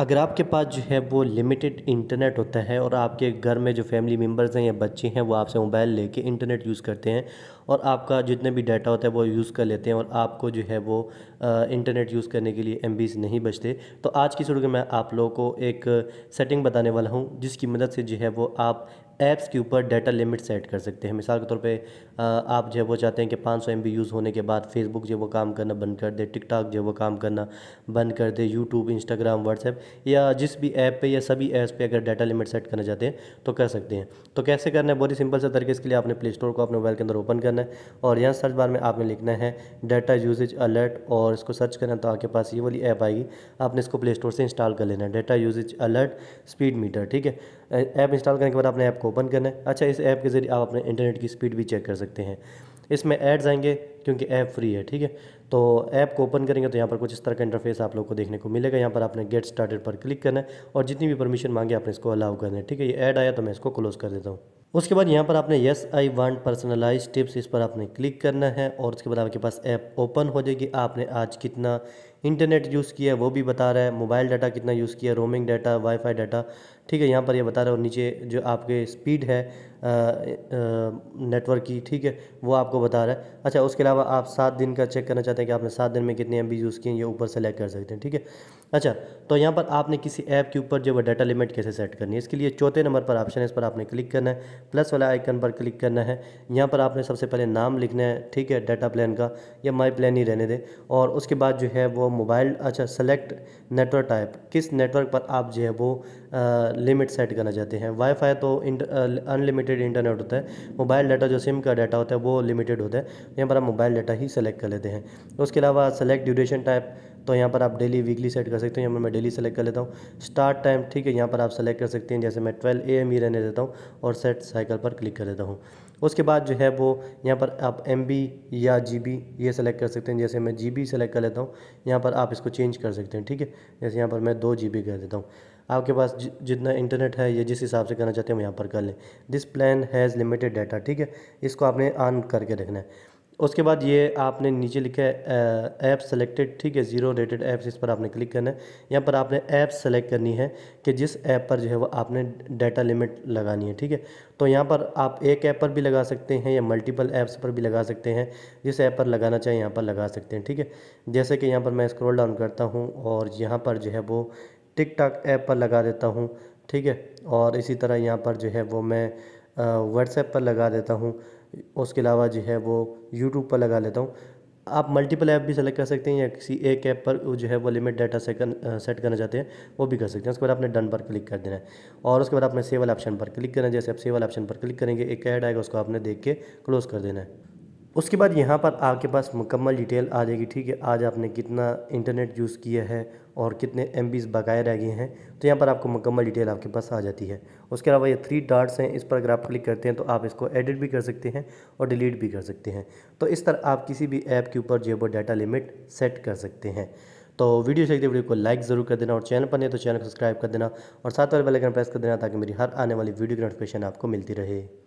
अगर आपके पास जो है वो लिमिटेड इंटरनेट होता है और आपके घर में जो फैमिली मेम्बर्स हैं या बच्चे हैं वो आपसे मोबाइल लेके इंटरनेट यूज़ करते हैं और आपका जितने भी डाटा होता है वो यूज़ कर लेते हैं और आपको जो है वो इंटरनेट यूज़ करने के लिए एम नहीं बचते तो आज की शुरू में मैं आप लोगों को एक सेटिंग बताने वाला हूँ जिसकी मदद से जो है वो आप ऐप्स के ऊपर डाटा लिमिट सेट कर सकते हैं मिसाल के तौर पे आप जो है वो चाहते हैं कि 500 सौ यूज़ होने के बाद फेसबुक जो वो काम करना बंद कर दे टिकटॉक जो वो काम करना बंद कर दे यूट्यूब इंस्टाग्राम व्हाट्सएप या जिस भी ऐप पे या सभी ऐप्स पे अगर डाटा लिमिट सेट करना चाहते हैं तो कर सकते हैं तो कैसे करना है बहुत ही सिंपल सा तरीके इसके लिए आपने प्ले स्टोर को अपने मोबाइल के अंदर ओपन करना करना है और यहाँ सर्च बार में आपने लिखना है डाटा यूजेज अलर्ट और इसको सर्च करना तो आपके पास ये वाली ऐप आएगी आपने इसको प्ले स्टोर से इंस्टॉल कर लेना है data usage alert speed meter ठीक है ऐप इंस्टॉल करने के बाद आपने ऐप को ओपन करना है अच्छा इस ऐप के जरिए आप अपने इंटरनेट की स्पीड भी चेक कर सकते हैं इसमें एड्स आएंगे क्योंकि ऐप फ्री है ठीक है तो ऐप को ओपन करेंगे तो यहाँ पर कुछ इस तरह का इंटरफेस आप लोग को देखने को मिलेगा यहाँ पर आपने गेट स्टार्टेड पर क्लिक करना है और जितनी भी परमिशन मांगे आपने इसको अलाउ करना है ठीक है ये ऐड आया तो मैं इसको क्लोज़ कर देता हूँ उसके बाद यहाँ पर आपने yes I want personalise tips इस पर आपने क्लिक करना है और उसके बाद आपके पास ऐप ओपन हो जाएगी आपने आज कितना इंटरनेट यूज़ किया है वो भी बता रहा है मोबाइल डाटा कितना यूज़ किया रोमिंग डाटा वाईफाई डाटा ठीक है यहाँ पर ये बता रहा है और नीचे जो आपके स्पीड है नेटवर्क की ठीक है वो आपको बता रहा है अच्छा उसके अलावा आप सात दिन का चेक करना चाहते हैं कि आपने सात दिन में कितने एम यूज़ किए ये ऊपर सेलेक्ट कर सकते हैं ठीक है अच्छा तो यहाँ पर आपने किसी ऐप के ऊपर जो है डाटा लिमिट कैसे सेट करनी है इसके लिए चौथे नंबर पर ऑप्शन है इस पर आपने क्लिक करना है प्लस वाला आइकन पर क्लिक करना है यहाँ पर आपने सबसे पहले नाम लिखना है ठीक है डाटा प्लान का या माई प्लान ही रहने दें और उसके बाद जो है वो मोबाइल अच्छा सेलेक्ट नेटवर्क टाइप किस नेटवर्क पर आप जो है वो लिमिट सेट करना चाहते हैं वाईफाई तो अनलिमिटेड इंटरनेट होता है मोबाइल डाटा जो सिम का डाटा होता है वो लिमिटेड होता है यहाँ पर आप मोबाइल डाटा ही सेलेक्ट कर लेते हैं उसके अलावा सेलेक्ट ड्यूरेशन टाइप तो यहाँ पर आप डेली वीकली सेट कर सकते हैं यहाँ पर मैं डेली सेलेक्ट कर लेता हूँ स्टार्ट टाइम ठीक है यहाँ पर आप सेलेक्ट कर सकते हैं जैसे मैं ट्वेल्व ए एम ही रहने देता हूँ और सेट साइकिल पर क्लिक कर देता हूँ उसके बाद जो है वो यहाँ पर आप एम या जी ये सेलेक्ट कर सकते हैं जैसे मैं जी सेलेक्ट कर लेता हूँ यहाँ पर आप इसको चेंज कर सकते हैं ठीक है जैसे यहाँ पर मैं दो जी कर देता हूँ आपके पास जितना इंटरनेट है या जिस हिसाब से करना चाहते हैं हम यहाँ पर कर लें this plan has limited data ठीक है इसको आपने ऑन करके रखना है उसके बाद ये आपने नीचे लिखा है ऐप सेलेक्टेड ठीक है ज़ीरो रेटेड ऐप्स इस पर आपने क्लिक करना है यहाँ पर आपने ऐप सेलेक्ट करनी है कि जिस ऐप पर जो है वो आपने डाटा लिमिट लगानी है ठीक है तो यहाँ पर आप एक ऐप पर भी लगा सकते हैं या मल्टीपल ऐप्स पर भी लगा सकते हैं जिस ऐप पर लगाना चाहिए यहाँ पर लगा सकते हैं ठीक है जैसे कि यहाँ पर मैं स्क्रोल डाउन करता हूँ और यहाँ पर जो है वो टिक ऐप पर लगा देता हूँ ठीक है और इसी तरह यहाँ पर जो है वो मैं व्हाट्सएप पर लगा देता हूँ उसके अलावा जो है वो यूट्यूब पर लगा लेता हूँ आप मल्टीपल ऐप भी सेलेक्ट कर सकते हैं या किसी एक ऐप पर जो है वो लिमिट डाटा से कर, सेट करना चाहते हैं वो भी कर सकते हैं उसके बाद आपने डन पर क्लिक कर देना है और उसके बाद आपने सेवल ऑप्शन पर क्लिक करना है जैसे आप सेवल ऑप्शन पर क्लिक करेंगे एक ऐड आएगा उसको आपने देख के क्लोज़ कर देना है उसके बाद यहाँ पर आपके पास मुकम्मल डिटेल आ जाएगी ठीक है आज आपने कितना इंटरनेट यूज़ किया है और कितने एम बीज बकाए रह गए हैं तो यहाँ पर आपको मुकम्मल डिटेल आपके पास आ जाती है उसके अलावा ये थ्री डार्ट्स हैं इस पर अगर आप क्लिक करते हैं तो आप इसको एडिट भी कर सकते हैं और डिलीट भी कर सकते हैं तो इस तरह आप किसी भी ऐप के ऊपर जो है डाटा लिमिट सेट कर सकते हैं तो वीडियो देखते वीडियो को लाइक ज़रूर कर देना और चैनल पर नहीं तो चैनल को सब्सक्राइब कर देना और साथ वाले बेल प्रेस कर देना ताकि मेरी हर आने वाली वीडियो की नोटिफिकेशन आपको मिलती रहे